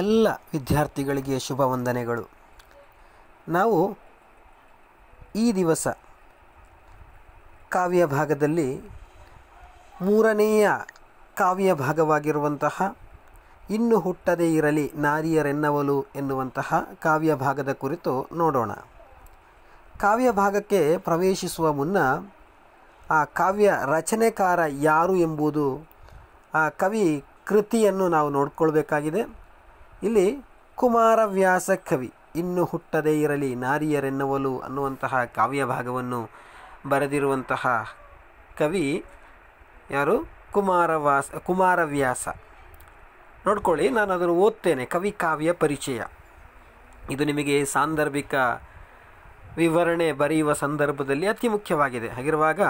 ಎಲ್ಲ ವಿದ್ಯಾರ್ಥಿಗಳಿಗೆ ಶುಭ ವಂದನೆಗಳು ನಾವು ಈ ದಿವಸ ಕಾವ್ಯ ಭಾಗದಲ್ಲಿ ಮೂರನೆಯ ಕಾವ್ಯ ಭಾಗವಾಗಿರುವಂತಹ ಇನ್ನು ಹುಟ್ಟದೇ ಇರಲಿ ನಾರಿಯರೆನ್ನವಲು ಎನ್ನುವಂತಹ ಕಾವ್ಯ ಭಾಗದ ಕುರಿತು ನೋಡೋಣ ಕಾವ್ಯ ಭಾಗಕ್ಕೆ ಪ್ರವೇಶಿಸುವ ಮುನ್ನ ಆ ಕಾವ್ಯ ರಚನೆಕಾರ ಯಾರು ಎಂಬುದು ಆ ಕವಿ ಕೃತಿಯನ್ನು ನಾವು ನೋಡಿಕೊಳ್ಬೇಕಾಗಿದೆ ಇಲ್ಲಿ ಕುಮಾರವ್ಯಾಸ ಕವಿ ಇನ್ನು ಹುಟ್ಟದೇ ಇರಲಿ ನಾರಿಯರೆನ್ನವಲು ಅನ್ನುವಂತಹ ಕಾವ್ಯ ಭಾಗವನ್ನು ಬರೆದಿರುವಂತಹ ಕವಿ ಯಾರು ಕುಮಾರವಾಸ ಕುಮಾರವ್ಯಾಸ ನೋಡ್ಕೊಳ್ಳಿ ನಾನು ಅದನ್ನು ಓದ್ತೇನೆ ಕವಿ ಕಾವ್ಯ ಪರಿಚಯ ಇದು ನಿಮಗೆ ಸಾಂದರ್ಭಿಕ ವಿವರಣೆ ಬರೆಯುವ ಸಂದರ್ಭದಲ್ಲಿ ಅತಿ ಮುಖ್ಯವಾಗಿದೆ ಹಾಗಿರುವಾಗ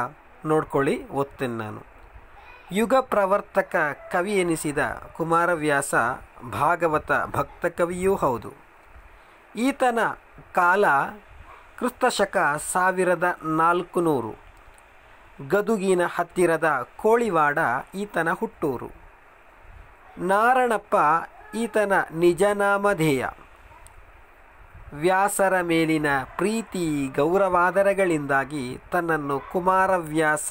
ನೋಡ್ಕೊಳ್ಳಿ ಓದ್ತೇನೆ ನಾನು ಯುಗ ಪ್ರವರ್ತಕ ಕವಿ ಎನಿಸಿದ ಕುಮಾರವ್ಯಾಸ ಭಾಗವತ ಭಕ್ತ ಕವಿಯೂ ಹೌದು ಈತನ ಕಾಲ ಕ್ರಿಸ್ತಶಕ ಸಾವಿರದ ನಾಲ್ಕುನೂರು ಗದುಗಿನ ಹತ್ತಿರದ ಕೋಳಿವಾಡ ಈತನ ಹುಟ್ಟೂರು ನಾರಣಪ್ಪ ಈತನ ನಿಜನಾಮಧೇಯ ವ್ಯಾಸರ ಮೇಲಿನ ಪ್ರೀತಿ ಗೌರವಾದರಗಳಿಂದಾಗಿ ತನ್ನನ್ನು ಕುಮಾರವ್ಯಾಸ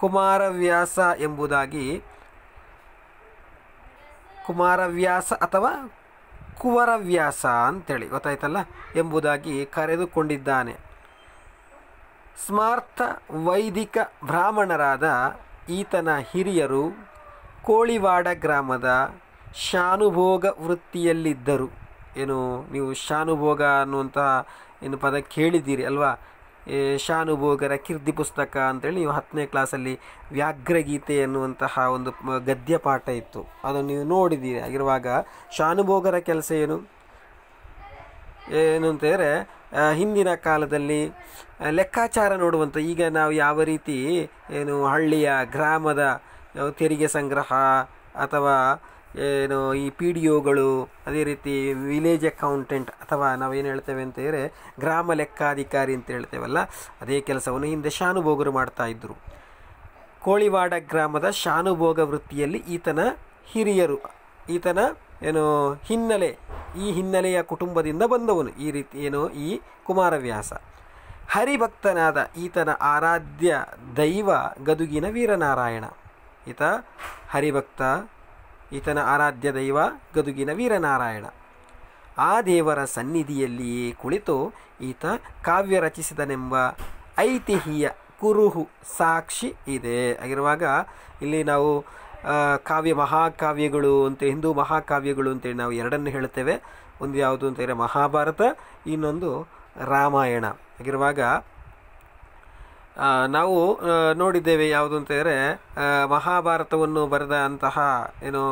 ಕುಮಾರವ್ಯಾಸ ಎಂಬುದಾಗಿ ಕುಮಾರವ್ಯಾಸ ಅಥವಾ ಕುವರವ್ಯಾಸ ಅಂತೇಳಿ ಗೊತ್ತಾಯ್ತಲ್ಲ ಎಂಬುದಾಗಿ ಕರೆದುಕೊಂಡಿದ್ದಾನೆ ಸ್ಮಾರ್ಥ ವೈದಿಕ ಬ್ರಾಹ್ಮಣರಾದ ಈತನ ಹಿರಿಯರು ಕೋಳಿವಾಡ ಗ್ರಾಮದ ಶಾನುಭೋಗ ವೃತ್ತಿಯಲ್ಲಿದ್ದರು ಏನು ನೀವು ಶಾನುಭೋಗ ಅನ್ನುವಂತಹ ಏನು ಪದ ಕೇಳಿದ್ದೀರಿ ಅಲ್ವಾ ಶಾನುಭೋಗರ ಕಿರ್ದಿ ಪುಸ್ತಕ ಅಂತೇಳಿ ನೀವು ಹತ್ತನೇ ಕ್ಲಾಸಲ್ಲಿ ವ್ಯಾಘ್ರಗೀತೆ ಎನ್ನುವಂತಹ ಒಂದು ಗದ್ಯ ಪಾಠ ಇತ್ತು ಅದನ್ನು ನೀವು ನೋಡಿದ್ದೀರಿ ಆಗಿರುವಾಗ ಶಾನುಭೋಗರ ಕೆಲಸ ಏನು ಏನು ಅಂತಂದರೆ ಹಿಂದಿನ ಕಾಲದಲ್ಲಿ ಲೆಕ್ಕಾಚಾರ ನೋಡುವಂಥ ಈಗ ನಾವು ಯಾವ ರೀತಿ ಏನು ಹಳ್ಳಿಯ ಗ್ರಾಮದ ತೆರಿಗೆ ಸಂಗ್ರಹ ಅಥವಾ ಏನು ಈ ಪಿ ಡಿ ಒಗಳು ಅದೇ ರೀತಿ ವಿಲೇಜ್ ಅಕೌಂಟೆಂಟ್ ಅಥವಾ ನಾವೇನು ಹೇಳ್ತೇವೆ ಅಂತ ಹೇಳಿದ್ರೆ ಗ್ರಾಮ ಲೆಕ್ಕಾಧಿಕಾರಿ ಅಂತ ಹೇಳ್ತೇವಲ್ಲ ಅದೇ ಕೆಲಸವನ್ನು ಹಿಂದೆ ಶಾನುಭೋಗರು ಮಾಡ್ತಾ ಇದ್ದರು ಕೋಳಿವಾಡ ಗ್ರಾಮದ ಶಾನುಭೋಗ ವೃತ್ತಿಯಲ್ಲಿ ಈತನ ಹಿರಿಯರು ಈತನ ಏನು ಹಿನ್ನೆಲೆ ಈ ಹಿನ್ನೆಲೆಯ ಕುಟುಂಬದಿಂದ ಬಂದವನು ಈ ರೀತಿ ಏನು ಈ ಕುಮಾರವ್ಯಾಸ ಹರಿಭಕ್ತನಾದ ಈತನ ಆರಾಧ್ಯ ದೈವ ಗದುಗಿನ ವೀರನಾರಾಯಣ ಈತ ಹರಿಭಕ್ತ ಈತನ ಆರಾಧ್ಯ ದೈವ ಗದುಗಿನ ವೀರನಾರಾಯಣ ಆ ದೇವರ ಸನ್ನಿಧಿಯಲ್ಲಿಯೇ ಕುಳಿತು ಈತ ಕಾವ್ಯ ರಚಿಸಿದನೆಂಬ ಐತಿಹ್ಯ ಕುರುಹು ಸಾಕ್ಷಿ ಇದೆ ಆಗಿರುವಾಗ ಇಲ್ಲಿ ನಾವು ಕಾವ್ಯ ಮಹಾಕಾವ್ಯಗಳು ಅಂತ ಹಿಂದೂ ಮಹಾಕಾವ್ಯಗಳು ಅಂತೇಳಿ ನಾವು ಎರಡನ್ನು ಹೇಳ್ತೇವೆ ಒಂದು ಯಾವುದು ಅಂತ ಹೇಳಿದರೆ ಮಹಾಭಾರತ ಇನ್ನೊಂದು ರಾಮಾಯಣ ಆಗಿರುವಾಗ ನಾವು ನೋಡಿದ್ದೇವೆ ಯಾವುದು ಅಂತ ಹೇಳಿದರೆ ಮಹಾಭಾರತವನ್ನು ಬರೆದ ಅಂತಹ ಏನು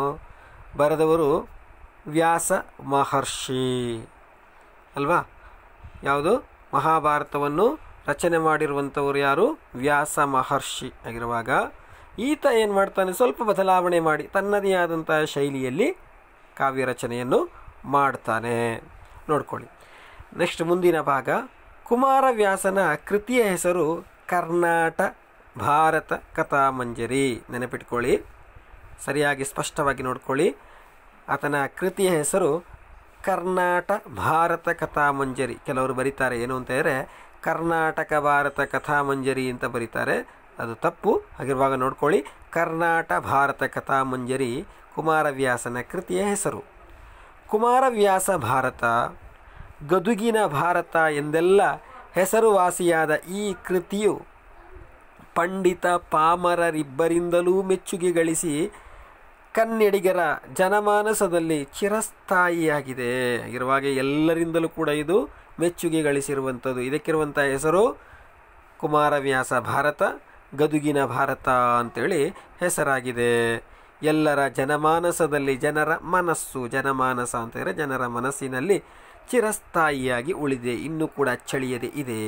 ಬರೆದವರು ವ್ಯಾಸ ಮಹರ್ಷಿ ಅಲ್ವಾ ಯಾವುದು ಮಹಾಭಾರತವನ್ನು ರಚನೆ ಮಾಡಿರುವಂಥವ್ರು ಯಾರು ವ್ಯಾಸ ಮಹರ್ಷಿ ಆಗಿರುವಾಗ ಈತ ಏನು ಮಾಡ್ತಾನೆ ಸ್ವಲ್ಪ ಬದಲಾವಣೆ ಮಾಡಿ ತನ್ನದೇ ಆದಂಥ ಶೈಲಿಯಲ್ಲಿ ಕಾವ್ಯ ರಚನೆಯನ್ನು ಮಾಡ್ತಾನೆ ನೋಡ್ಕೊಳ್ಳಿ ನೆಕ್ಸ್ಟ್ ಮುಂದಿನ ಭಾಗ ಕುಮಾರವ್ಯಾಸನ ಕೃತಿಯ ಹೆಸರು ಕರ್ನಾಟ ಭಾರತ ಕಥಾಮಂಜರಿ ನೆನಪಿಟ್ಕೊಳ್ಳಿ ಸರಿಯಾಗಿ ಸ್ಪಷ್ಟವಾಗಿ ನೋಡ್ಕೊಳ್ಳಿ ಆತನ ಕೃತಿಯ ಹೆಸರು ಕರ್ನಾಟ ಭಾರತ ಕಥಾಮಂಜರಿ ಕೆಲವರು ಬರೀತಾರೆ ಏನು ಅಂತ ಹೇಳಿದರೆ ಕರ್ನಾಟಕ ಭಾರತ ಕಥಾಮಂಜರಿ ಅಂತ ಬರೀತಾರೆ ಅದು ತಪ್ಪು ಹಾಗಿರುವಾಗ ನೋಡ್ಕೊಳ್ಳಿ ಕರ್ನಾಟ ಭಾರತ ಕಥಾಮಂಜರಿ ಕುಮಾರವ್ಯಾಸನ ಕೃತಿಯ ಹೆಸರು ಕುಮಾರವ್ಯಾಸ ಭಾರತ ಗದುಗಿನ ಭಾರತ ಎಂದೆಲ್ಲ ಹೆಸರುವಾಸಿಯಾದ ಈ ಕೃತಿಯು ಪಂಡಿತ ಪಾಮರರಿಬ್ಬರಿಂದಲೂ ಮೆಚ್ಚುಗೆ ಗಳಿಸಿ ಕನ್ನಡಿಗರ ಜನಮಾನಸದಲ್ಲಿ ಚಿರಸ್ಥಾಯಿಯಾಗಿದೆ ಇರುವಾಗೆ ಎಲ್ಲರಿಂದಲೂ ಕೂಡ ಇದು ಮೆಚ್ಚುಗೆ ಗಳಿಸಿರುವಂಥದ್ದು ಇದಕ್ಕಿರುವಂಥ ಹೆಸರು ಕುಮಾರವ್ಯಾಸ ಭಾರತ ಗದುಗಿನ ಭಾರತ ಅಂತೇಳಿ ಹೆಸರಾಗಿದೆ ಎಲ್ಲರ ಜನಮಾನಸದಲ್ಲಿ ಜನರ ಮನಸ್ಸು ಜನಮಾನಸ ಅಂತ ಹೇಳಿದರೆ ಜನರ ಮನಸ್ಸಿನಲ್ಲಿ ಚಿರಸ್ಥಾಯಿಯಾಗಿ ಉಳಿದೆ ಇನ್ನೂ ಕೂಡ ಚಳಿಯದೆ ಇದೆ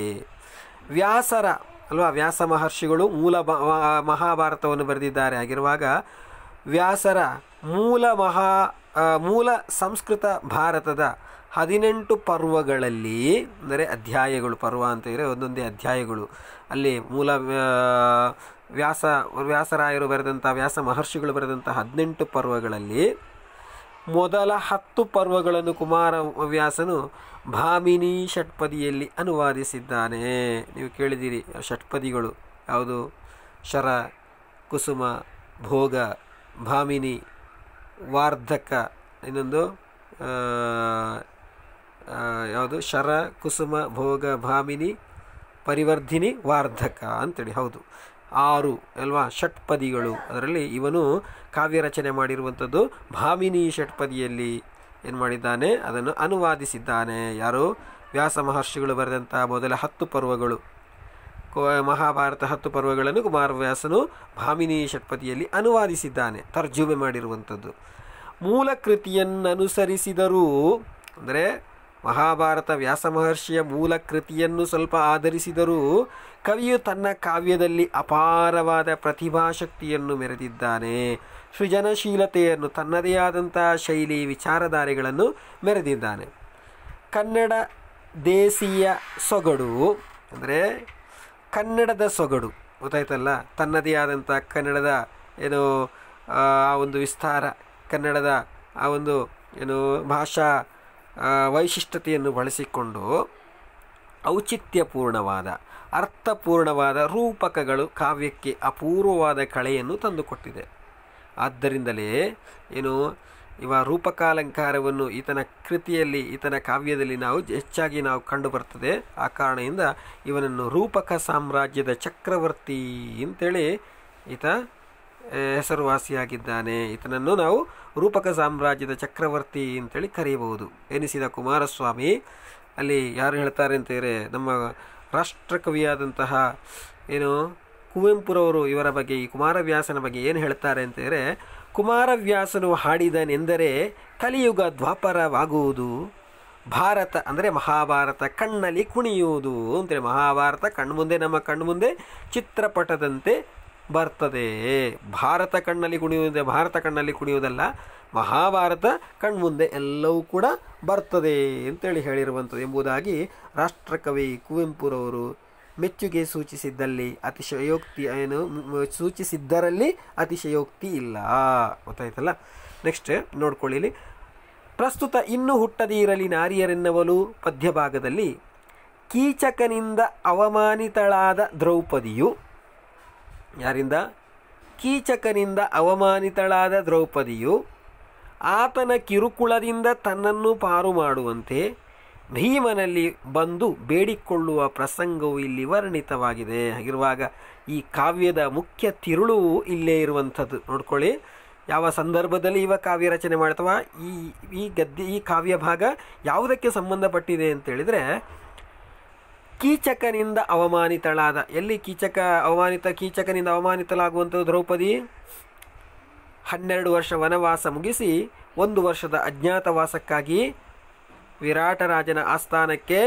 ವ್ಯಾಸರ ಅಲ್ವಾ ವ್ಯಾಸ ಮಹರ್ಷಿಗಳು ಮೂಲ ಮಹಾಭಾರತವನ್ನು ಬರೆದಿದ್ದಾರೆ ಆಗಿರುವಾಗ ವ್ಯಾಸರ ಮೂಲ ಮಹಾ ಮೂಲ ಸಂಸ್ಕೃತ ಭಾರತದ ಹದಿನೆಂಟು ಪರ್ವಗಳಲ್ಲಿ ಅಂದರೆ ಅಧ್ಯಾಯಗಳು ಪರ್ವ ಅಂತ ಹೇಳಿದರೆ ಒಂದೊಂದೇ ಅಧ್ಯಾಯಗಳು ಅಲ್ಲಿ ಮೂಲ ವ್ಯಾಸ ವ್ಯಾಸರಾಯರು ಬರೆದಂಥ ವ್ಯಾಸ ಮಹರ್ಷಿಗಳು ಬರೆದಂಥ ಹದಿನೆಂಟು ಪರ್ವಗಳಲ್ಲಿ ಮೊದಲ ಹತ್ತು ಪರ್ವಗಳನ್ನು ಕುಮಾರ ವ್ಯಾಸನು ಭಾಮಿನಿ ಷಟ್ಪದಿಯಲ್ಲಿ ಅನುವಾದಿಸಿದ್ದಾನೆ ನೀವು ಕೇಳಿದಿರಿ ಷಟ್ಪದಿಗಳು ಯಾವುದು ಶರ ಕುಸುಮ ಭೋಗ ಭಾಮಿನಿ ವಾರ್ಧಕ ಇನ್ನೊಂದು ಯಾವುದು ಶರ ಕುಸುಮ ಭೋಗ ಭಾಮಿನಿ ಪರಿವರ್ಧಿನಿ ವಾರ್ಧಕ ಅಂತೇಳಿ ಹೌದು ಆರು ಅಲ್ವಾ ಷಟ್ಪದಿಗಳು ಅದರಲ್ಲಿ ಇವನು ಕಾವ್ಯ ರಚನೆ ಮಾಡಿರುವಂಥದ್ದು ಭಾಮಿನಿ ಷಟ್ಪದಿಯಲ್ಲಿ ಏನು ಮಾಡಿದ್ದಾನೆ ಅದನ್ನು ಅನುವಾದಿಸಿದ್ದಾನೆ ಯಾರು ವ್ಯಾಸ ಮಹರ್ಷಿಗಳು ಬರೆದಂಥ ಮೊದಲ ಹತ್ತು ಪರ್ವಗಳು ಮಹಾಭಾರತ ಹತ್ತು ಪರ್ವಗಳನ್ನು ಕುಮಾರವ್ಯಾಸನು ಭಾಮಿನಿ ಷಟ್ಪದಿಯಲ್ಲಿ ಅನುವಾದಿಸಿದ್ದಾನೆ ತರ್ಜುಮೆ ಮಾಡಿರುವಂಥದ್ದು ಮೂಲ ಕೃತಿಯನ್ನನುಸರಿಸಿದರೂ ಅಂದರೆ ಮಹಾಭಾರತ ವ್ಯಾಸ ಮಹರ್ಷಿಯ ಮೂಲ ಕೃತಿಯನ್ನು ಸ್ವಲ್ಪ ಆಧರಿಸಿದರೂ ಕವಿಯು ತನ್ನ ಕಾವ್ಯದಲ್ಲಿ ಅಪಾರವಾದ ಪ್ರತಿಭಾಶಕ್ತಿಯನ್ನು ಮೆರೆದಿದ್ದಾನೆ ಸೃಜನಶೀಲತೆಯನ್ನು ತನ್ನದೇ ಆದಂತಹ ಶೈಲಿ ವಿಚಾರಧಾರೆಗಳನ್ನು ಮೆರೆದಿದ್ದಾನೆ ಕನ್ನಡ ದೇಸಿಯ ಸೊಗಡು ಅಂದರೆ ಕನ್ನಡದ ಸೊಗಡು ಗೊತ್ತಾಯ್ತಲ್ಲ ತನ್ನದೇ ಆದಂಥ ಕನ್ನಡದ ಏನು ಆ ಒಂದು ವಿಸ್ತಾರ ಕನ್ನಡದ ಆ ಒಂದು ಏನು ಭಾಷಾ ವೈಶಿಷ್ಟ್ಯತೆಯನ್ನು ಬಳಸಿಕೊಂಡು ಔಚಿತ್ಯಪೂರ್ಣವಾದ ಅರ್ಥಪೂರ್ಣವಾದ ರೂಪಕಗಳು ಕಾವ್ಯಕ್ಕೆ ಅಪೂರ್ವವಾದ ಕಳೆಯನ್ನು ತಂದುಕೊಟ್ಟಿದೆ ಆದ್ದರಿಂದಲೇ ಏನು ಇವ ರೂಪಕಾಲಂಕಾರವನ್ನು ಈತನ ಕೃತಿಯಲ್ಲಿ ಈತನ ಕಾವ್ಯದಲ್ಲಿ ನಾವು ಹೆಚ್ಚಾಗಿ ನಾವು ಕಂಡು ಬರ್ತದೆ ಆ ಕಾರಣದಿಂದ ಇವನನ್ನು ರೂಪಕ ಸಾಮ್ರಾಜ್ಯದ ಚಕ್ರವರ್ತಿ ಅಂತೇಳಿ ಈತ ಹೆಸರುವಾಸಿಯಾಗಿದ್ದಾನೆ ಇತನನ್ನು ನಾವು ರೂಪಕ ಸಾಮ್ರಾಜ್ಯದ ಚಕ್ರವರ್ತಿ ಅಂತೇಳಿ ಕರೆಯಬಹುದು ಎನಿಸಿದ ಕುಮಾರಸ್ವಾಮಿ ಅಲ್ಲಿ ಯಾರು ಹೇಳ್ತಾರೆ ಅಂತೇಳಿ ನಮ್ಮ ರಾಷ್ಟ್ರಕವಿಯಾದಂತಹ ಏನು ಕುವೆಂಪುರವರು ಇವರ ಬಗ್ಗೆ ಈ ಕುಮಾರವ್ಯಾಸನ ಬಗ್ಗೆ ಏನು ಹೇಳ್ತಾರೆ ಹೇಳಿ ಕುಮಾರವ್ಯಾಸನು ಹಾಡಿದನೆಂದರೆ ಕಲಿಯುಗ ದ್ವಾಪರವಾಗುವುದು ಭಾರತ ಅಂದರೆ ಮಹಾಭಾರತ ಕಣ್ಣಲ್ಲಿ ಕುಣಿಯುವುದು ಅಂತೇಳಿ ಮಹಾಭಾರತ ಕಣ್ಮುಂದೆ ನಮ್ಮ ಕಣ್ಮುಂದೆ ಚಿತ್ರಪಟದಂತೆ ಬರ್ತದೆ ಭಾರತ ಕಣ್ಣಲ್ಲಿ ಕುಣಿಯುವುದೇ ಭಾರತ ಕಣ್ಣಲ್ಲಿ ಕುಣಿಯುವುದಲ್ಲ ಮಹಾಭಾರತ ಕಣ್ಮುಂದೆ ಎಲ್ಲವೂ ಕೂಡ ಬರ್ತದೆ ಅಂತೇಳಿ ಹೇಳಿರುವಂಥದ್ದು ಎಂಬುದಾಗಿ ರಾಷ್ಟ್ರಕವಿ ಕುವೆಂಪುರವರು ಮೆಚ್ಚುಗೆ ಸೂಚಿಸಿದ್ದಲ್ಲಿ ಅತಿಶಯೋಕ್ತಿ ಏನು ಸೂಚಿಸಿದ್ದರಲ್ಲಿ ಅತಿಶಯೋಕ್ತಿ ಇಲ್ಲ ಗೊತ್ತಾಯ್ತಲ್ಲ ನೆಕ್ಸ್ಟ್ ನೋಡ್ಕೊಳ್ಳಿಲಿ ಪ್ರಸ್ತುತ ಇನ್ನೂ ಹುಟ್ಟದೇ ಇರಲಿ ನಾರಿಯರೆನ್ನವಲು ಪದ್ಯಭಾಗದಲ್ಲಿ ಕೀಚಕನಿಂದ ಅವಮಾನಿತಳಾದ ದ್ರೌಪದಿಯು ಯಾರಿಂದ ಕೀಚಕನಿಂದ ಅವಮಾನಿತಳಾದ ದ್ರೌಪದಿಯು ಆತನ ಕಿರುಕುಳದಿಂದ ತನ್ನನ್ನು ಪಾರು ಮಾಡುವಂತೆ ಭೀಮನಲ್ಲಿ ಬಂದು ಬೇಡಿಕೊಳ್ಳುವ ಪ್ರಸಂಗವು ಇಲ್ಲಿ ವರ್ಣಿತವಾಗಿದೆ ಹಾಗಿರುವಾಗ ಈ ಕಾವ್ಯದ ಮುಖ್ಯ ತಿರುಳು ಇಲ್ಲೇ ಇರುವಂಥದ್ದು ನೋಡ್ಕೊಳ್ಳಿ ಯಾವ ಸಂದರ್ಭದಲ್ಲಿ ಇವ ಕಾವ್ಯ ರಚನೆ ಮಾಡ್ತವ ಈ ಈ ಗದ್ದೆ ಈ ಕಾವ್ಯ ಭಾಗ ಯಾವುದಕ್ಕೆ ಸಂಬಂಧಪಟ್ಟಿದೆ ಅಂತೇಳಿದರೆ ಕೀಚಕನಿಂದ ಅವಮಾನಿತಳಾದ ಎಲ್ಲಿ ಕೀಚಕ ಅವಮಾನಿತ ಕೀಚಕನಿಂದ ಅವಮಾನಿತಳಾಗುವಂಥ ದ್ರೌಪದಿ ಹನ್ನೆರಡು ವರ್ಷ ವನವಾಸ ಮುಗಿಸಿ ಒಂದು ವರ್ಷದ ಅಜ್ಞಾತವಾಸಕ್ಕಾಗಿ ವಿರಾಟರಾಜನ ಆಸ್ಥಾನಕ್ಕೆ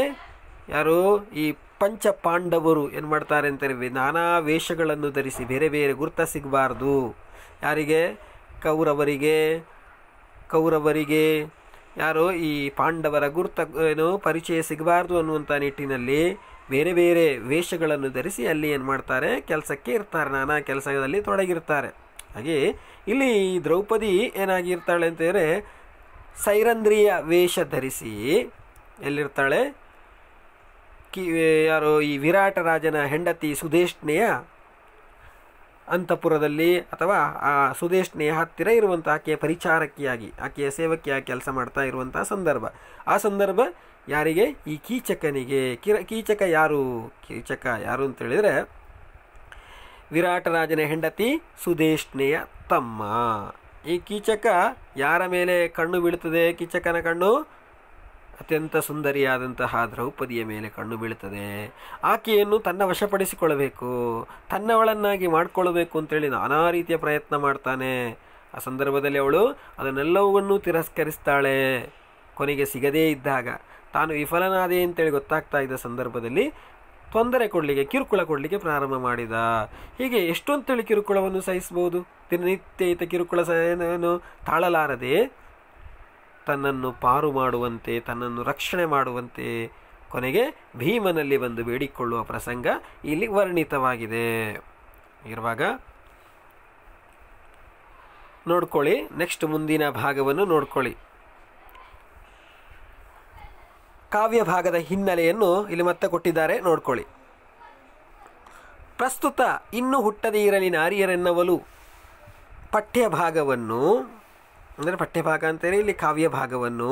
ಯಾರು ಈ ಪಂಚ ಪಾಂಡವರು ಏನು ಮಾಡ್ತಾರೆ ಅಂತ ನಾನಾ ವೇಷಗಳನ್ನು ಧರಿಸಿ ಬೇರೆ ಬೇರೆ ಗುರುತ ಸಿಗಬಾರ್ದು ಯಾರಿಗೆ ಕೌರವರಿಗೆ ಕೌರವರಿಗೆ ಯಾರು ಈ ಪಾಂಡವರ ಗುರುತ ಏನು ಪರಿಚಯ ಸಿಗಬಾರ್ದು ಅನ್ನುವಂಥ ನಿಟ್ಟಿನಲ್ಲಿ ಬೇರೆ ಬೇರೆ ವೇಷಗಳನ್ನು ಧರಿಸಿ ಅಲ್ಲಿ ಏನು ಮಾಡ್ತಾರೆ ಕೆಲಸಕ್ಕೆ ಇರ್ತಾರೆ ನಾನಾ ಕೆಲಸದಲ್ಲಿ ತೊಡಗಿರ್ತಾರೆ ಹಾಗೆ ಇಲ್ಲಿ ಈ ದ್ರೌಪದಿ ಏನಾಗಿರ್ತಾಳೆ ಅಂತ ಸೈರಂದ್ರಿಯ ವೇಷ ಧರಿಸಿ ಎಲ್ಲಿರ್ತಾಳೆ ಕಿ ಯಾರು ಈ ವಿರಾಟ ರಾಜನ ಹೆಂಡತಿ ಸುದೇಷ್ಣೆಯ ಅಂತಃಪುರದಲ್ಲಿ ಅಥವಾ ಆ ಸುದೇಶ್ನೆಯ ಹತ್ತಿರ ಇರುವಂಥ ಆಕೆಯ ಪರಿಚಾರಕಿಯಾಗಿ ಆಕೆಯ ಸೇವಕಿಯಾಗಿ ಕೆಲಸ ಮಾಡ್ತಾ ಇರುವಂಥ ಸಂದರ್ಭ ಆ ಸಂದರ್ಭ ಯಾರಿಗೆ ಈ ಕೀಚಕನಿಗೆ ಕಿರ ಕೀಚಕ ಯಾರು ಕೀಚಕ ಯಾರು ಅಂತೇಳಿದರೆ ವಿರಾಟರಾಜನ ಹೆಂಡತಿ ಸುದೇಶ್ನೆಯ ತಮ್ಮ ಈ ಕೀಚಕ ಯಾರ ಮೇಲೆ ಕಣ್ಣು ಬೀಳ್ತದೆ ಕೀಚಕನ ಕಣ್ಣು ಅತ್ಯಂತ ಸುಂದರಿಯಾದಂತಹ ದ್ರೌಪದಿಯ ಮೇಲೆ ಕಣ್ಣು ಬೀಳುತ್ತದೆ ಆಕೆಯನ್ನು ತನ್ನ ವಶಪಡಿಸಿಕೊಳ್ಳಬೇಕು ತನ್ನವಳನ್ನಾಗಿ ಮಾಡಿಕೊಳ್ಳಬೇಕು ಅಂತೇಳಿ ನಾನಾ ರೀತಿಯ ಪ್ರಯತ್ನ ಮಾಡ್ತಾನೆ ಆ ಸಂದರ್ಭದಲ್ಲಿ ಅವಳು ಅದನ್ನೆಲ್ಲವನ್ನೂ ತಿರಸ್ಕರಿಸ್ತಾಳೆ ಕೊನೆಗೆ ಸಿಗದೇ ಇದ್ದಾಗ ತಾನು ವಿಫಲನಾದೆ ಅಂತೇಳಿ ಗೊತ್ತಾಗ್ತಾ ಇದ್ದ ಸಂದರ್ಭದಲ್ಲಿ ತೊಂದರೆ ಕೊಡಲಿಕ್ಕೆ ಕಿರುಕುಳ ಕೊಡಲಿಕ್ಕೆ ಪ್ರಾರಂಭ ಮಾಡಿದ ಹೀಗೆ ಎಷ್ಟೊಂತೇಳಿ ಕಿರುಕುಳವನ್ನು ಸಹಿಸ್ಬೋದು ದಿನನಿತ್ಯ ಈತ ಕಿರುಕುಳ ಸಹ ತಾಳಲಾರದೆ ತನ್ನನ್ನು ಪಾರು ಮಾಡುವಂತೆ ತನ್ನನ್ನು ರಕ್ಷಣೆ ಮಾಡುವಂತೆ ಕೊನೆಗೆ ಭೀಮನಲ್ಲಿ ಬಂದು ಬೇಡಿಕೊಳ್ಳುವ ಪ್ರಸಂಗ ಇಲ್ಲಿ ವರ್ಣಿತವಾಗಿದೆ ಇರುವಾಗ ನೋಡ್ಕೊಳ್ಳಿ ನೆಕ್ಸ್ಟ್ ಮುಂದಿನ ಭಾಗವನ್ನು ನೋಡ್ಕೊಳ್ಳಿ ಕಾವ್ಯ ಭಾಗದ ಹಿನ್ನೆಲೆಯನ್ನು ಇಲ್ಲಿ ಮತ್ತೆ ಕೊಟ್ಟಿದ್ದಾರೆ ನೋಡ್ಕೊಳ್ಳಿ ಪ್ರಸ್ತುತ ಇನ್ನು ಹುಟ್ಟದೇ ಇರಲಿ ನಾರಿಯರೆನ್ನವಲು ಪಠ್ಯ ಭಾಗವನ್ನು ಅಂದರೆ ಪಠ್ಯಭಾಗ ಅಂತೇಳಿ ಇಲ್ಲಿ ಕಾವ್ಯ ಭಾಗವನ್ನು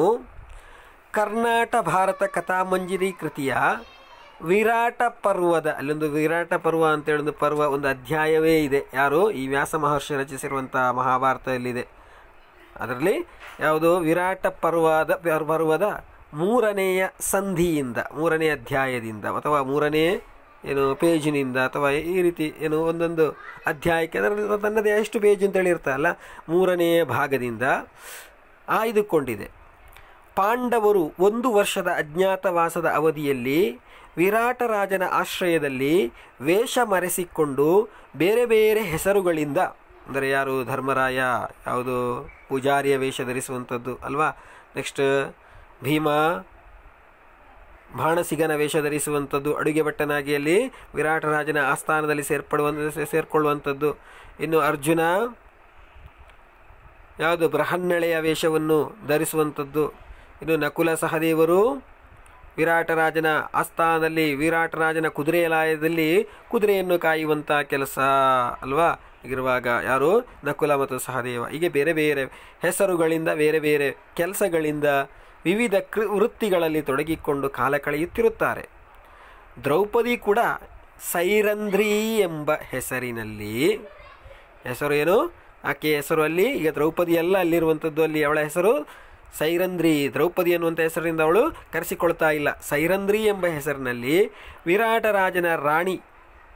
ಕರ್ನಾಟ ಭಾರತ ಕಥಾಮಂಜರಿ ಕೃತಿಯ ವಿರಾಟ ಪರ್ವದ ಅಲ್ಲೊಂದು ವಿರಾಟ ಪರ್ವ ಅಂತೇಳಿ ಒಂದು ಪರ್ವ ಒಂದು ಅಧ್ಯಾಯವೇ ಇದೆ ಯಾರು ಈ ವ್ಯಾಸ ಮಹರ್ಷಿ ರಚಿಸಿರುವಂಥ ಮಹಾಭಾರತದಲ್ಲಿದೆ ಅದರಲ್ಲಿ ಯಾವುದು ವಿರಾಟ ಪರ್ವದ ಪರ್ವದ ಮೂರನೆಯ ಸಂಧಿಯಿಂದ ಮೂರನೇ ಅಧ್ಯಾಯದಿಂದ ಅಥವಾ ಮೂರನೇ ಏನು ಪೇಜಿನಿಂದ ಅಥವಾ ಈ ರೀತಿ ಏನು ಒಂದೊಂದು ಅಧ್ಯಾಯಕ್ಕೆ ಅದರ ತನ್ನದೇ ಎಷ್ಟು ಪೇಜ್ ಅಂತೇಳಿ ಇರ್ತಲ್ಲ ಮೂರನೆಯ ಭಾಗದಿಂದ ಆಯ್ದುಕೊಂಡಿದೆ ಪಾಂಡವರು ಒಂದು ವರ್ಷದ ಅಜ್ಞಾತವಾಸದ ಅವಧಿಯಲ್ಲಿ ವಿರಾಟರಾಜನ ಆಶ್ರಯದಲ್ಲಿ ವೇಷ ಮರೆಸಿಕೊಂಡು ಬೇರೆ ಬೇರೆ ಹೆಸರುಗಳಿಂದ ಅಂದರೆ ಯಾರು ಧರ್ಮರಾಯ ಯಾವುದು ಪೂಜಾರಿಯ ವೇಷ ಧರಿಸುವಂಥದ್ದು ಅಲ್ವಾ ನೆಕ್ಸ್ಟ್ ಭೀಮಾ ಬಾಣಸಿಗನ ವೇಷ ಧರಿಸುವಂಥದ್ದು ಅಡುಗೆ ಭಟ್ಟನಾಗಿಯಲ್ಲಿ ವಿರಾಟರಾಜನ ಆಸ್ಥಾನದಲ್ಲಿ ಸೇರ್ಪಡುವ ಸೇರ್ಕೊಳ್ಳುವಂಥದ್ದು ಇನ್ನು ಅರ್ಜುನ ಯಾವುದು ಬೃಹನ್ನಳೆಯ ವೇಷವನ್ನು ಧರಿಸುವಂಥದ್ದು ಇನ್ನು ನಕುಲ ಸಹದೇವರು ವಿರಾಟರಾಜನ ಆಸ್ಥಾನದಲ್ಲಿ ವಿರಾಟರಾಜನ ಕುದುರೆಯ ಕುದುರೆಯನ್ನು ಕಾಯುವಂಥ ಕೆಲಸ ಅಲ್ವಾ ಇರುವಾಗ ಯಾರು ನಕುಲ ಮತ್ತು ಸಹದೇವ ಹೀಗೆ ಬೇರೆ ಬೇರೆ ಹೆಸರುಗಳಿಂದ ಬೇರೆ ಬೇರೆ ಕೆಲಸಗಳಿಂದ ವಿವಿಧ ಕೃ ವೃತ್ತಿಗಳಲ್ಲಿ ತೊಡಗಿಕೊಂಡು ಕಾಲ ಕಳೆಯುತ್ತಿರುತ್ತಾರೆ ದ್ರೌಪದಿ ಕೂಡ ಸೈರಂಧ್ರಿ ಎಂಬ ಹೆಸರಿನಲ್ಲಿ ಹೆಸರು ಏನು ಆಕೆ ಹೆಸರು ಅಲ್ಲಿ ಈಗ ದ್ರೌಪದಿ ಎಲ್ಲ ಅಲ್ಲಿರುವಂಥದ್ದು ಅಲ್ಲಿ ಅವಳ ಹೆಸರು ಸೈರಂಧ್ರಿ ದ್ರೌಪದಿ ಅನ್ನುವಂಥ ಹೆಸರಿನಿಂದ ಅವಳು ಕರೆಸಿಕೊಳ್ತಾ ಇಲ್ಲ ಸೈರಂಧ್ರಿ ಎಂಬ ಹೆಸರಿನಲ್ಲಿ ವಿರಾಟರಾಜನ ರಾಣಿ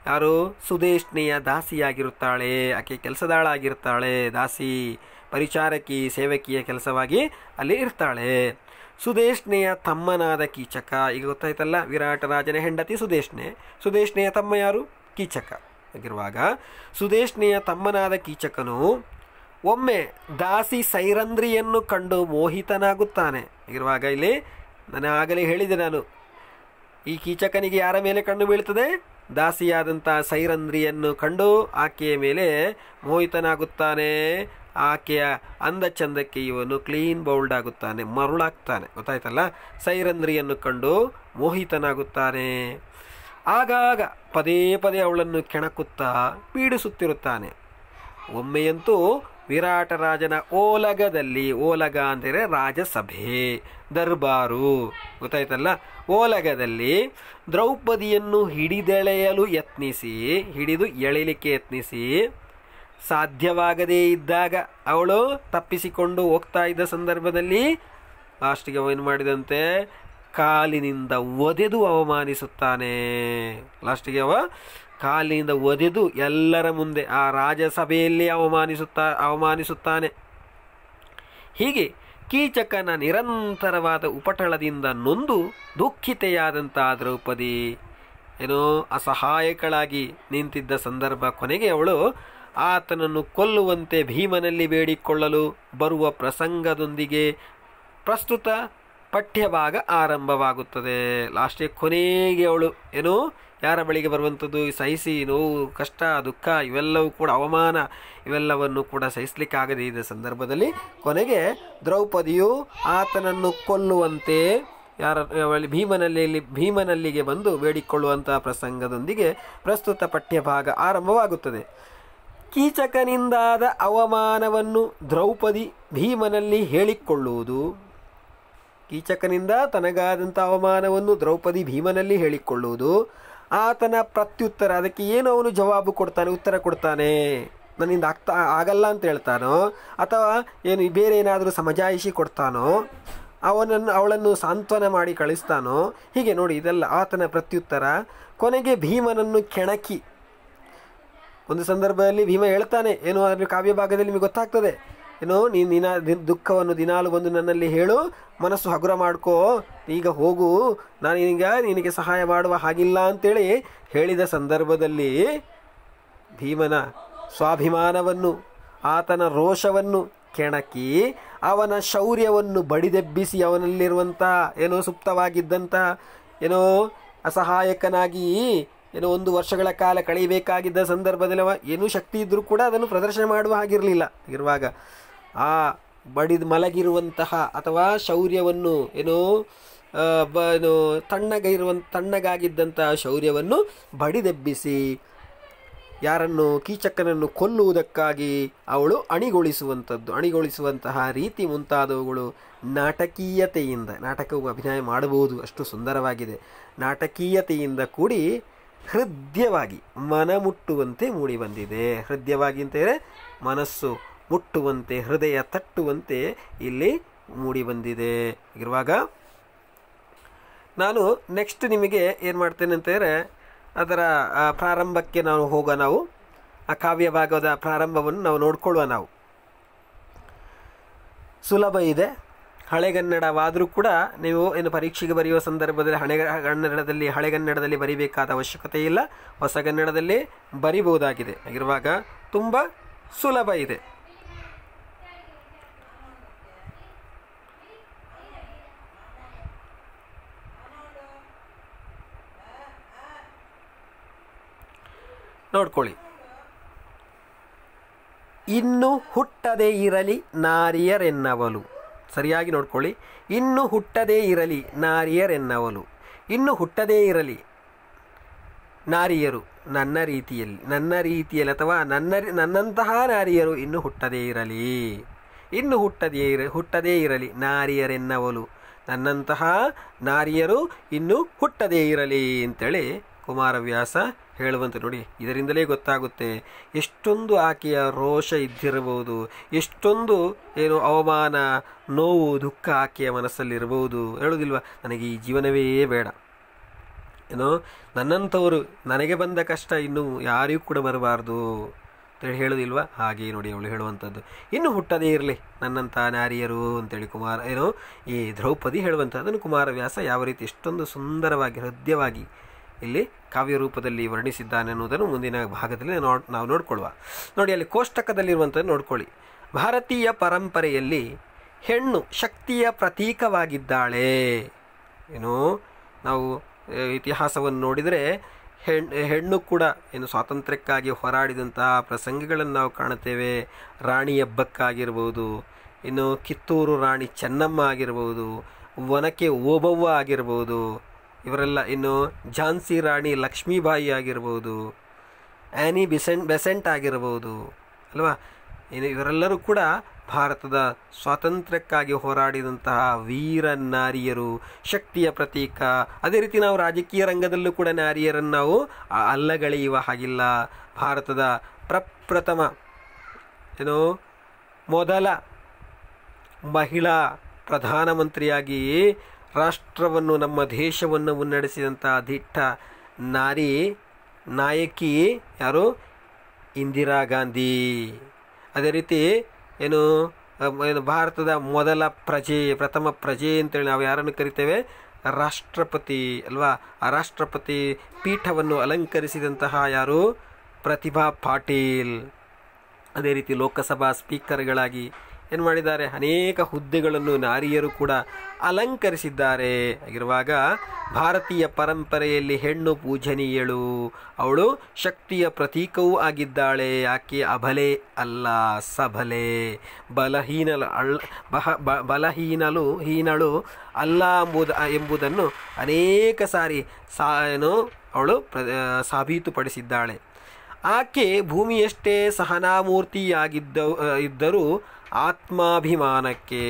ಯಾರು ಸುದೇಶ್ನೆಯ ದಾಸಿಯಾಗಿರುತ್ತಾಳೆ ಆಕೆ ಕೆಲಸದಾಳಾಗಿರ್ತಾಳೆ ದಾಸಿ ಪರಿಚಾರಕಿ ಸೇವಕಿಯ ಕೆಲಸವಾಗಿ ಅಲ್ಲಿ ಇರ್ತಾಳೆ ಸುದೇಶ್ನೆಯ ತಮ್ಮನಾದ ಕೀಚಕ ಈಗ ಗೊತ್ತಾಯ್ತಲ್ಲ ವಿರಾಟ ರಾಜನ ಹೆಂಡತಿ ಸುದೇಶ್ನೆ ಸುದೇಶ್ನೆಯ ತಮ್ಮ ಯಾರು ಕೀಚಕ ಆಗಿರುವಾಗ ಸುದೇಶ್ನೆಯ ತಮ್ಮನಾದ ಕೀಚಕನು ಒಮ್ಮೆ ದಾಸಿ ಸೈರಂದ್ರಿಯನ್ನು ಕಂಡು ಮೋಹಿತನಾಗುತ್ತಾನೆ ಹಗಿರುವಾಗ ಇಲ್ಲಿ ನಾನು ಆಗಲೇ ಹೇಳಿದೆ ನಾನು ಈ ಕೀಚಕನಿಗೆ ಯಾರ ಮೇಲೆ ಕಂಡು ಬೀಳ್ತದೆ ದಾಸಿಯಾದಂಥ ಸೈರಂದ್ರಿಯನ್ನು ಕಂಡು ಆಕೆಯ ಮೇಲೆ ಮೋಹಿತನಾಗುತ್ತಾನೆ ಆಕೆಯ ಅಂದ ಚಂದಕ್ಕೆ ಇವನು ಕ್ಲೀನ್ ಬೌಲ್ಡ್ ಆಗುತ್ತಾನೆ ಮರುಳಾಗ್ತಾನೆ ಗೊತ್ತಾಯ್ತಲ್ಲ ಸೈರಂದ್ರಿಯನ್ನು ಕಂಡು ಮೋಹಿತನಾಗುತ್ತಾನೆ ಆಗಾಗ ಪದೇ ಪದೇ ಅವಳನ್ನು ಕೆಣಕುತ್ತಾ ಪೀಡಿಸುತ್ತಿರುತ್ತಾನೆ ಒಮ್ಮೆಯಂತೂ ವಿರಾಟರಾಜನ ಓಲಗದಲ್ಲಿ ಓಲಗ ಅಂದರೆ ರಾಜಸಭೆ ದರ್ಬಾರು ಗೊತ್ತಾಯ್ತಲ್ಲ ಓಲಗದಲ್ಲಿ ದ್ರೌಪದಿಯನ್ನು ಹಿಡಿದೆಳೆಯಲು ಯತ್ನಿಸಿ ಹಿಡಿದು ಎಳಿಲಿಕ್ಕೆ ಯತ್ನಿಸಿ ಸಾಧ್ಯವಾಗದೇ ಇದ್ದಾಗ ಅವಳು ತಪ್ಪಿಸಿಕೊಂಡು ಹೋಗ್ತಾ ಇದ್ದ ಸಂದರ್ಭದಲ್ಲಿ ಲಾಸ್ಟಿಗೆ ಏನು ಮಾಡಿದಂತೆ ಕಾಲಿನಿಂದ ಒದೆದು ಅವಮಾನಿಸುತ್ತಾನೆ ಲಾಸ್ಟಿಗೆ ಅವ ಕಾಲಿನಿಂದ ಒದೆದು ಎಲ್ಲರ ಮುಂದೆ ಆ ರಾಜಸಭೆಯಲ್ಲಿ ಅವಮಾನಿಸುತ್ತಾ ಅವಮಾನಿಸುತ್ತಾನೆ ಹೀಗೆ ಕೀಚಕನ ನಿರಂತರವಾದ ಉಪಟಳದಿಂದ ನೊಂದು ದುಃಖಿತೆಯಾದಂಥ ದ್ರೌಪದಿ ಏನೋ ಅಸಹಾಯಕಳಾಗಿ ನಿಂತಿದ್ದ ಸಂದರ್ಭ ಕೊನೆಗೆ ಅವಳು ಆತನನ್ನು ಕೊಲ್ಲುವಂತೆ ಭೀಮನಲ್ಲಿ ಬೇಡಿಕೊಳ್ಳಲು ಬರುವ ಪ್ರಸಂಗದೊಂದಿಗೆ ಪ್ರಸ್ತುತ ಪಠ್ಯಭಾಗ ಆರಂಭವಾಗುತ್ತದೆ ಲಾಸ್ಟಿಗೆ ಕೊನೆಗೆ ಅವಳು ಏನು ಯಾರ ಬಳಿಗೆ ಬರುವಂಥದ್ದು ಸಹಿಸಿ ನೋವು ಕಷ್ಟ ದುಃಖ ಇವೆಲ್ಲವೂ ಕೂಡ ಅವಮಾನ ಇವೆಲ್ಲವನ್ನು ಕೂಡ ಸಹಿಸಲಿಕ್ಕಾಗದೇ ಇದ್ದ ಸಂದರ್ಭದಲ್ಲಿ ಕೊನೆಗೆ ದ್ರೌಪದಿಯು ಆತನನ್ನು ಕೊಲ್ಲುವಂತೆ ಯಾರ ಭೀಮನಲ್ಲಿ ಭೀಮನಲ್ಲಿಗೆ ಬಂದು ಬೇಡಿಕೊಳ್ಳುವಂಥ ಪ್ರಸಂಗದೊಂದಿಗೆ ಪ್ರಸ್ತುತ ಪಠ್ಯಭಾಗ ಆರಂಭವಾಗುತ್ತದೆ ಕೀಚಕನಿಂದಾದ ಅವಮಾನವನ್ನು ದ್ರೌಪದಿ ಭೀಮನಲ್ಲಿ ಹೇಳಿಕೊಳ್ಳುವುದು ಕೀಚಕನಿಂದ ತನಗಾದಂಥ ಅವಮಾನವನ್ನು ದ್ರೌಪದಿ ಭೀಮನಲ್ಲಿ ಹೇಳಿಕೊಳ್ಳುವುದು ಆತನ ಪ್ರತ್ಯುತ್ತರ ಅದಕ್ಕೆ ಏನು ಅವನು ಜವಾಬು ಕೊಡ್ತಾನೆ ಉತ್ತರ ಕೊಡ್ತಾನೆ ನನ್ನಿಂದ ಆಗ್ತಾ ಆಗಲ್ಲ ಅಂತ ಹೇಳ್ತಾನೋ ಅಥವಾ ಏನು ಬೇರೆ ಏನಾದರೂ ಸಮಜಾಯಿಷಿ ಕೊಡ್ತಾನೋ ಅವನನ್ನು ಅವಳನ್ನು ಸಾಂತ್ವನ ಮಾಡಿ ಕಳಿಸ್ತಾನೋ ಹೀಗೆ ನೋಡಿ ಇದೆಲ್ಲ ಆತನ ಪ್ರತ್ಯುತ್ತರ ಕೊನೆಗೆ ಭೀಮನನ್ನು ಕೆಣಕಿ ಒಂದು ಸಂದರ್ಭದಲ್ಲಿ ಭೀಮ ಹೇಳ್ತಾನೆ ಏನು ಅದನ್ನು ಕಾವ್ಯ ಭಾಗದಲ್ಲಿ ನಿಮಗೆ ಗೊತ್ತಾಗ್ತದೆ ಏನೋ ನೀನು ದಿನ ದುಃಖವನ್ನು ದಿನಾಲು ಬಂದು ನನ್ನಲ್ಲಿ ಹೇಳು ಮನಸ್ಸು ಹಗುರ ಮಾಡ್ಕೋ ಈಗ ಹೋಗು ನಾನು ಈಗ ನಿನಗೆ ಸಹಾಯ ಮಾಡುವ ಹಾಗಿಲ್ಲ ಅಂತೇಳಿ ಹೇಳಿದ ಸಂದರ್ಭದಲ್ಲಿ ಭೀಮನ ಸ್ವಾಭಿಮಾನವನ್ನು ಆತನ ರೋಷವನ್ನು ಕೆಣಕಿ ಅವನ ಶೌರ್ಯವನ್ನು ಬಡಿದೆಬ್ಬಿಸಿ ಅವನಲ್ಲಿರುವಂಥ ಏನೋ ಸುಪ್ತವಾಗಿದ್ದಂಥ ಏನೋ ಅಸಹಾಯಕನಾಗಿ ಏನೋ ಒಂದು ವರ್ಷಗಳ ಕಾಲ ಕಳೆಯಬೇಕಾಗಿದ್ದ ಸಂದರ್ಭದಲ್ಲಿ ಅವ ಏನೂ ಶಕ್ತಿ ಇದ್ದರೂ ಕೂಡ ಅದನ್ನು ಪ್ರದರ್ಶನ ಮಾಡುವ ಹಾಗಿರಲಿಲ್ಲ ಇರುವಾಗ ಆ ಬಡಿದ ಮಲಗಿರುವಂತಹ ಅಥವಾ ಶೌರ್ಯವನ್ನು ಏನೋ ಬ ಏನು ತಣ್ಣಗಿರುವಂಥ ತಣ್ಣಗಾಗಿದ್ದಂತಹ ಶೌರ್ಯವನ್ನು ಬಡಿದೆಬ್ಬಿಸಿ ಯಾರನ್ನು ಕೀಚಕ್ಕನನ್ನು ಕೊಲ್ಲುವುದಕ್ಕಾಗಿ ಅವಳು ಅಣಿಗೊಳಿಸುವಂಥದ್ದು ಅಣಿಗೊಳಿಸುವಂತಹ ರೀತಿ ಮುಂತಾದವುಗಳು ನಾಟಕೀಯತೆಯಿಂದ ನಾಟಕವು ಅಭಿನಯ ಮಾಡಬಹುದು ಅಷ್ಟು ಸುಂದರವಾಗಿದೆ ನಾಟಕೀಯತೆಯಿಂದ ಕೂಡಿ ಹೃದಯವಾಗಿ ಮೂಡಿ ಮೂಡಿಬಂದಿದೆ ಹೃದಯವಾಗಿ ಅಂತ ಹೇಳಿದರೆ ಮನಸ್ಸು ಮುಟ್ಟುವಂತೆ ಹೃದಯ ತಟ್ಟುವಂತೆ ಇಲ್ಲಿ ಮೂಡಿಬಂದಿದೆ ಇರುವಾಗ ನಾನು ನೆಕ್ಸ್ಟ್ ನಿಮಗೆ ಏನು ಮಾಡ್ತೇನೆ ಅಂತ ಹೇಳಿದ್ರೆ ಅದರ ಪ್ರಾರಂಭಕ್ಕೆ ನಾವು ಹೋಗೋ ನಾವು ಆ ಕಾವ್ಯ ಭಾಗದ ಪ್ರಾರಂಭವನ್ನು ನಾವು ನೋಡಿಕೊಳ್ಳುವ ನಾವು ಸುಲಭ ಇದೆ ಹಳೆಗನ್ನಡವಾದರೂ ಕೂಡ ನೀವು ಏನು ಪರೀಕ್ಷೆಗೆ ಬರೆಯುವ ಸಂದರ್ಭದಲ್ಲಿ ಹಳೆಗನ್ನಡದಲ್ಲಿ ಕನ್ನಡದಲ್ಲಿ ಹಳೆಗನ್ನಡದಲ್ಲಿ ಬರೀಬೇಕಾದ ಅವಶ್ಯಕತೆ ಇಲ್ಲ ಹೊಸಗನ್ನಡದಲ್ಲಿ ಬರಿಬಹುದಾಗಿದೆ ಆಗಿರುವಾಗ ತುಂಬ ಸುಲಭ ಇದೆ ನೋಡ್ಕೊಳ್ಳಿ ಇನ್ನು ಹುಟ್ಟದೇ ಇರಲಿ ನಾರಿಯರೆನ್ನವಲು ಸರಿಯಾಗಿ ನೋಡ್ಕೊಳ್ಳಿ ಇನ್ನು ಹುಟ್ಟದೇ ಇರಲಿ ನಾರಿಯರೆನ್ನವಲು ಇನ್ನು ಹುಟ್ಟದೇ ಇರಲಿ ನಾರಿಯರು ನನ್ನ ರೀತಿಯಲ್ಲಿ ನನ್ನ ರೀತಿಯಲ್ಲಿ ಅಥವಾ ನನ್ನ ನನ್ನಂತಹ ನಾರಿಯರು ಇನ್ನು ಹುಟ್ಟದೇ ಇರಲಿ ಇನ್ನು ಹುಟ್ಟದೇ ಇರ ಹುಟ್ಟದೇ ಇರಲಿ ನಾರಿಯರೆನ್ನವಲು ನನ್ನಂತಹ ನಾರಿಯರು ಇನ್ನು ಹುಟ್ಟದೇ ಇರಲಿ ಅಂತೇಳಿ ಕುಮಾರವ್ಯಾಸ ಹೇಳುವಂತೆ ನೋಡಿ ಇದರಿಂದಲೇ ಗೊತ್ತಾಗುತ್ತೆ ಎಷ್ಟೊಂದು ಆಕೆಯ ರೋಷ ಇದ್ದಿರಬಹುದು ಎಷ್ಟೊಂದು ಏನು ಅವಮಾನ ನೋವು ದುಃಖ ಆಕೆಯ ಮನಸ್ಸಲ್ಲಿರಬಹುದು ಹೇಳೋದಿಲ್ವ ನನಗೆ ಈ ಜೀವನವೇ ಬೇಡ ಏನೋ ನನ್ನಂಥವರು ನನಗೆ ಬಂದ ಕಷ್ಟ ಇನ್ನೂ ಯಾರಿಗೂ ಕೂಡ ಬರಬಾರ್ದು ಅಂತೇಳಿ ಹೇಳೋದಿಲ್ವಾ ಹಾಗೆ ನೋಡಿ ಅವಳು ಹೇಳುವಂಥದ್ದು ಇನ್ನು ಹುಟ್ಟದೇ ಇರಲಿ ನನ್ನಂಥ ನಾರಿಯರು ಅಂತೇಳಿ ಕುಮಾರ ಏನೋ ಈ ದ್ರೌಪದಿ ಹೇಳುವಂಥದ್ದನ್ನು ಕುಮಾರವ್ಯಾಸ ಯಾವ ರೀತಿ ಎಷ್ಟೊಂದು ಸುಂದರವಾಗಿ ಹೃದಯವಾಗಿ ಇಲ್ಲಿ ಕಾವ್ಯ ರೂಪದಲ್ಲಿ ವರ್ಣಿಸಿದ್ದಾನೆ ಅನ್ನೋದನ್ನು ಮುಂದಿನ ಭಾಗದಲ್ಲಿ ನೋಡ್ ನಾವು ನೋಡ್ಕೊಳ್ಳುವ ನೋಡಿ ಅಲ್ಲಿ ಕೋಷ್ಟಕದಲ್ಲಿರುವಂಥದ್ದು ನೋಡ್ಕೊಳ್ಳಿ ಭಾರತೀಯ ಪರಂಪರೆಯಲ್ಲಿ ಹೆಣ್ಣು ಶಕ್ತಿಯ ಪ್ರತೀಕವಾಗಿದ್ದಾಳೆ ಏನು ನಾವು ಇತಿಹಾಸವನ್ನು ನೋಡಿದರೆ ಹೆಣ್ಣು ಹೆಣ್ಣು ಕೂಡ ಏನು ಸ್ವಾತಂತ್ರ್ಯಕ್ಕಾಗಿ ಹೋರಾಡಿದಂತಹ ಪ್ರಸಂಗಗಳನ್ನು ನಾವು ಕಾಣುತ್ತೇವೆ ರಾಣಿ ಹಬ್ಬಕ್ಕಾಗಿರ್ಬೋದು ಇನ್ನು ಕಿತ್ತೂರು ರಾಣಿ ಚೆನ್ನಮ್ಮ ಆಗಿರ್ಬೋದು ಒನಕೆ ಓಬವ್ವ ಆಗಿರ್ಬೋದು ಇವರೆಲ್ಲ ಇನ್ನು ಝಾನ್ಸಿ ರಾಣಿ ಲಕ್ಷ್ಮೀಬಾಯಿ ಆಗಿರ್ಬೋದು ಆ್ಯನಿ ಬಿಸೆಂಟ್ ಬೆಸೆಂಟ್ ಆಗಿರ್ಬೋದು ಅಲ್ವಾ ಇನ್ನು ಇವರೆಲ್ಲರೂ ಕೂಡ ಭಾರತದ ಸ್ವಾತಂತ್ರ್ಯಕ್ಕಾಗಿ ಹೋರಾಡಿದಂತಹ ವೀರ ನಾರಿಯರು ಶಕ್ತಿಯ ಪ್ರತೀಕ ಅದೇ ರೀತಿ ನಾವು ರಾಜಕೀಯ ರಂಗದಲ್ಲೂ ಕೂಡ ನಾರಿಯರನ್ನು ನಾವು ಅಲ್ಲಗಳೆಯುವ ಹಾಗಿಲ್ಲ ಭಾರತದ ಪ್ರಪ್ರಥಮ ಏನು ಮೊದಲ ಮಹಿಳಾ ಪ್ರಧಾನಮಂತ್ರಿಯಾಗಿ ರಾಷ್ಟ್ರವನ್ನು ನಮ್ಮ ದೇಶವನ್ನು ಮುನ್ನಡೆಸಿದಂಥ ದಿಟ್ಟ ನಾರಿ ನಾಯಕಿ ಯಾರು ಇಂದಿರಾ ಗಾಂಧಿ ಅದೇ ರೀತಿ ಏನು ಭಾರತದ ಮೊದಲ ಪ್ರಜೆ ಪ್ರಥಮ ಪ್ರಜೆ ಅಂತೇಳಿ ನಾವು ಯಾರನ್ನು ಕರಿತೇವೆ ರಾಷ್ಟ್ರಪತಿ ಅಲ್ವಾ ಆ ರಾಷ್ಟ್ರಪತಿ ಪೀಠವನ್ನು ಅಲಂಕರಿಸಿದಂತಹ ಯಾರು ಪ್ರತಿಭಾ ಪಾಟೀಲ್ ಅದೇ ರೀತಿ ಲೋಕಸಭಾ ಸ್ಪೀಕರ್ಗಳಾಗಿ ಏನು ಮಾಡಿದ್ದಾರೆ ಅನೇಕ ಹುದ್ದೆಗಳನ್ನು ನಾರಿಯರು ಕೂಡ ಅಲಂಕರಿಸಿದ್ದಾರೆ ಆಗಿರುವಾಗ ಭಾರತೀಯ ಪರಂಪರೆಯಲ್ಲಿ ಹೆಣ್ಣು ಪೂಜನೀಯಳು ಅವಳು ಶಕ್ತಿಯ ಪ್ರತೀಕವೂ ಆಗಿದ್ದಾಳೆ ಯಾಕೆ ಅಬಲೆ ಅಲ್ಲ ಸಬಲೆ ಬಲಹೀನಲ ಅಳ್ ಬಹ ಬಲಹೀನಲು ಹೀನಳು ಅಲ್ಲ ಎಂಬುದ ಎಂಬುದನ್ನು ಅನೇಕ ಸಾರಿ ಸಾ ಏನು ಅವಳು ಪ್ರ ಸಾಬೀತುಪಡಿಸಿದ್ದಾಳೆ ಆಕೆ ಭೂಮಿಯಷ್ಟೇ ಸಹನಾಮೂರ್ತಿಯಾಗಿದ್ದ ಇದ್ದರೂ ಆತ್ಮಾಭಿಮಾನಕ್ಕೆ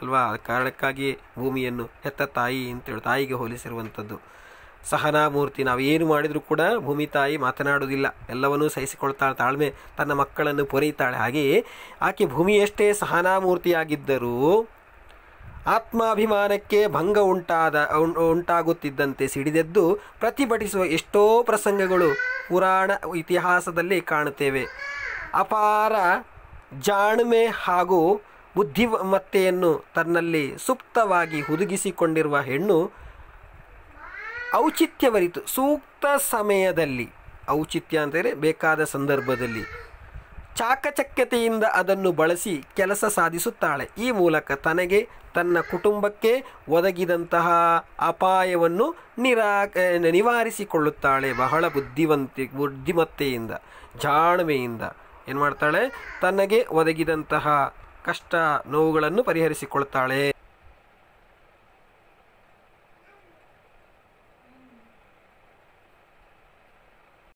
ಅಲ್ವಾ ಕಾರಣಕ್ಕಾಗಿ ಭೂಮಿಯನ್ನು ಹೆತ್ತ ತಾಯಿ ಅಂತೇಳಿ ತಾಯಿಗೆ ಹೋಲಿಸಿರುವಂಥದ್ದು ಸಹನಾಮೂರ್ತಿ ನಾವು ಏನು ಮಾಡಿದರೂ ಕೂಡ ಭೂಮಿ ತಾಯಿ ಮಾತನಾಡುವುದಿಲ್ಲ ಎಲ್ಲವನ್ನೂ ಸಹಿಸಿಕೊಳ್ತಾಳೆ ತಾಳ್ಮೆ ತನ್ನ ಮಕ್ಕಳನ್ನು ಪೊರೆಯುತ್ತಾಳೆ ಹಾಗೆಯೇ ಆಕೆ ಭೂಮಿಯಷ್ಟೇ ಸಹನಾಮೂರ್ತಿಯಾಗಿದ್ದರೂ ಆತ್ಮಾಭಿಮಾನಕ್ಕೆ ಭಂಗ ಉಂಟಾದ ಉಂಟಾಗುತ್ತಿದ್ದಂತೆ ಸಿಡಿದೆದ್ದು ಪ್ರತಿಭಟಿಸುವ ಎಷ್ಟೋ ಪ್ರಸಂಗಗಳು ಪುರಾಣ ಇತಿಹಾಸದಲ್ಲಿ ಕಾಣುತ್ತೇವೆ ಅಪಾರ ಜಾಣ್ಮೆ ಹಾಗೂ ಬುದ್ಧಿಮತ್ತೆಯನ್ನು ತನ್ನಲ್ಲಿ ಸುಪ್ತವಾಗಿ ಹುದುಗಿಸಿಕೊಂಡಿರುವ ಹೆಣ್ಣು ಔಚಿತ್ಯವರಿತು ಸೂಕ್ತ ಸಮಯದಲ್ಲಿ ಔಚಿತ್ಯ ಅಂದರೆ ಬೇಕಾದ ಸಂದರ್ಭದಲ್ಲಿ ಚಾಕಚಕ್ಯತೆಯಿಂದ ಅದನ್ನು ಬಳಸಿ ಕೆಲಸ ಸಾಧಿಸುತ್ತಾಳೆ ಈ ಮೂಲಕ ತನಗೆ ತನ್ನ ಕುಟುಂಬಕ್ಕೆ ಒದಗಿದಂತಹ ಅಪಾಯವನ್ನು ನಿರಾ ನಿವಾರಿಸಿಕೊಳ್ಳುತ್ತಾಳೆ ಬಹಳ ಬುದ್ಧಿವಂತಿ ಬುದ್ಧಿಮತ್ತೆಯಿಂದ ಜಾಣ್ಮೆಯಿಂದ ಏನು ಮಾಡ್ತಾಳೆ ತನಗೆ ಒದಗಿದಂತಹ ಕಷ್ಟ ನೋವುಗಳನ್ನು ಪರಿಹರಿಸಿಕೊಳ್ತಾಳೆ